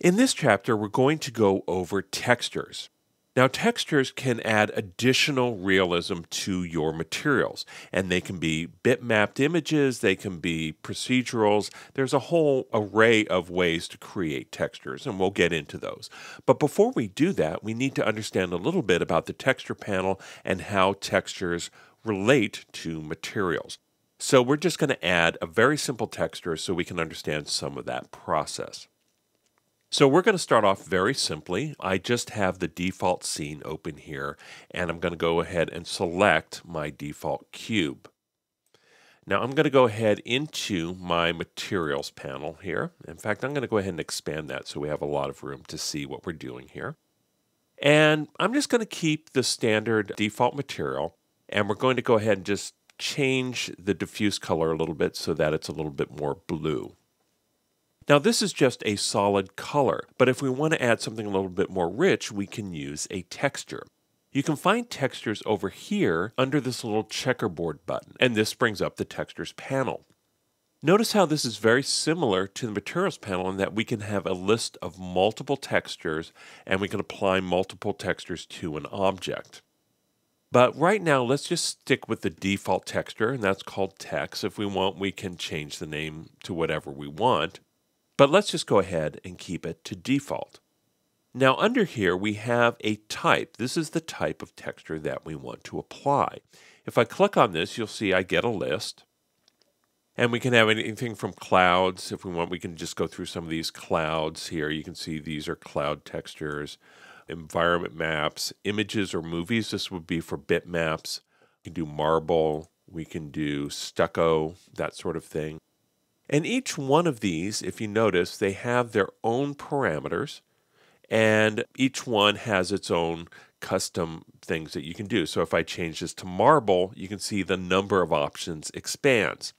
In this chapter, we're going to go over textures. Now, textures can add additional realism to your materials, and they can be bitmapped images, they can be procedurals. There's a whole array of ways to create textures, and we'll get into those. But before we do that, we need to understand a little bit about the texture panel and how textures relate to materials. So we're just going to add a very simple texture so we can understand some of that process. So we're going to start off very simply. I just have the default scene open here, and I'm going to go ahead and select my default cube. Now I'm going to go ahead into my materials panel here. In fact, I'm going to go ahead and expand that so we have a lot of room to see what we're doing here. And I'm just going to keep the standard default material, and we're going to go ahead and just change the diffuse color a little bit so that it's a little bit more blue. Now this is just a solid color, but if we want to add something a little bit more rich, we can use a texture. You can find textures over here under this little checkerboard button, and this brings up the textures panel. Notice how this is very similar to the materials panel in that we can have a list of multiple textures and we can apply multiple textures to an object. But right now, let's just stick with the default texture, and that's called text. If we want, we can change the name to whatever we want. But let's just go ahead and keep it to default. Now under here we have a type. This is the type of texture that we want to apply. If I click on this, you'll see I get a list. And we can have anything from clouds. If we want, we can just go through some of these clouds here. You can see these are cloud textures, environment maps, images or movies. This would be for bitmaps. We can do marble. We can do stucco, that sort of thing. And each one of these, if you notice, they have their own parameters and each one has its own custom things that you can do. So if I change this to marble, you can see the number of options expands.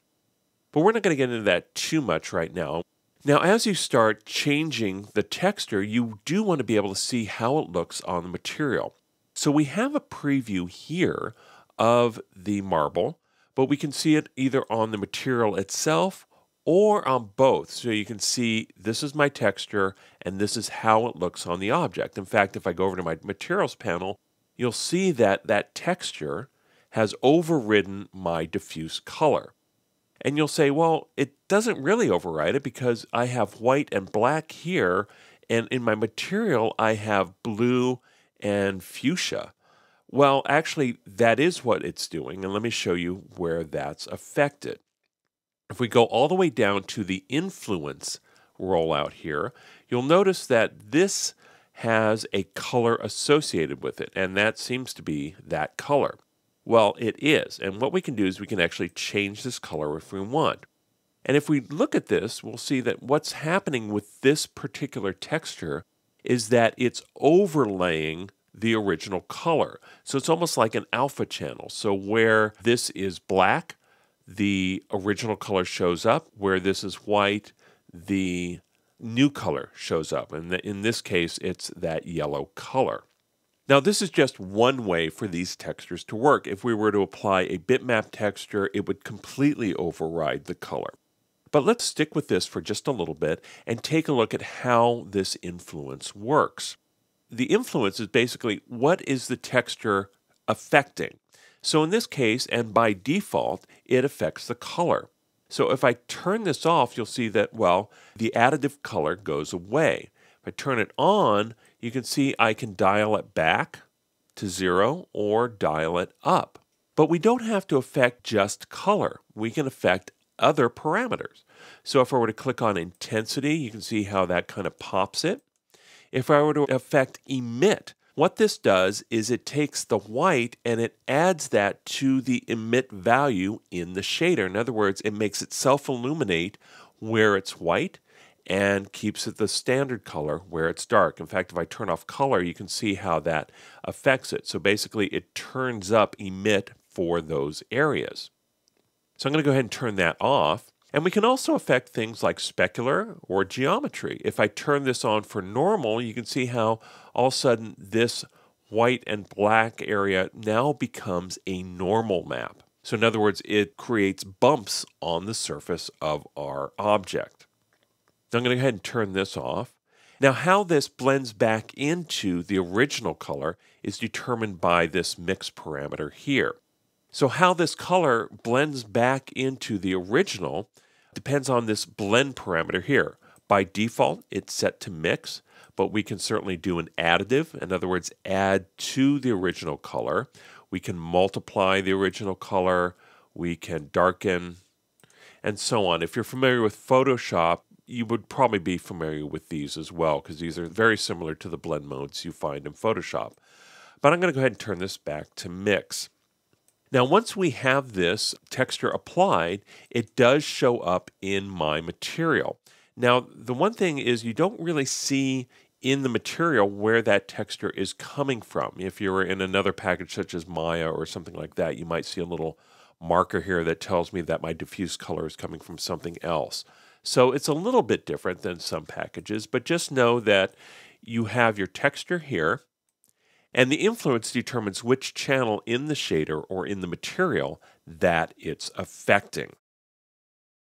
But we're not going to get into that too much right now. Now, as you start changing the texture, you do want to be able to see how it looks on the material. So we have a preview here of the marble, but we can see it either on the material itself or on both. So you can see this is my texture and this is how it looks on the object. In fact, if I go over to my materials panel, you'll see that that texture has overridden my diffuse color. And you'll say, well, it doesn't really override it because I have white and black here, and in my material, I have blue and fuchsia. Well, actually, that is what it's doing, and let me show you where that's affected. If we go all the way down to the influence rollout here, you'll notice that this has a color associated with it, and that seems to be that color. Well, it is, and what we can do is we can actually change this color if we want. And if we look at this, we'll see that what's happening with this particular texture is that it's overlaying the original color. So it's almost like an alpha channel. So where this is black, the original color shows up. Where this is white, the new color shows up. And in this case, it's that yellow color. Now, this is just one way for these textures to work. If we were to apply a bitmap texture, it would completely override the color. But let's stick with this for just a little bit and take a look at how this influence works. The influence is basically what is the texture affecting? So in this case, and by default, it affects the color. So if I turn this off, you'll see that, well, the additive color goes away. If I turn it on, you can see I can dial it back to zero or dial it up. But we don't have to affect just color. We can affect other parameters. So if I were to click on intensity, you can see how that kind of pops it. If I were to affect emit, what this does is it takes the white and it adds that to the emit value in the shader. In other words, it makes it self-illuminate where it's white and keeps it the standard color where it's dark. In fact, if I turn off color, you can see how that affects it. So basically, it turns up emit for those areas. So I'm going to go ahead and turn that off. And we can also affect things like specular or geometry. If I turn this on for normal, you can see how all of a sudden this white and black area now becomes a normal map. So in other words, it creates bumps on the surface of our object. Now I'm going to go ahead and turn this off. Now how this blends back into the original color is determined by this mix parameter here. So, how this color blends back into the original depends on this blend parameter here. By default, it's set to mix, but we can certainly do an additive. In other words, add to the original color. We can multiply the original color. We can darken and so on. If you're familiar with Photoshop, you would probably be familiar with these as well because these are very similar to the blend modes you find in Photoshop. But I'm going to go ahead and turn this back to mix. Now, once we have this texture applied, it does show up in my material. Now, the one thing is you don't really see in the material where that texture is coming from. If you were in another package such as Maya or something like that, you might see a little marker here that tells me that my diffuse color is coming from something else. So it's a little bit different than some packages, but just know that you have your texture here, and the influence determines which channel in the shader or in the material that it's affecting.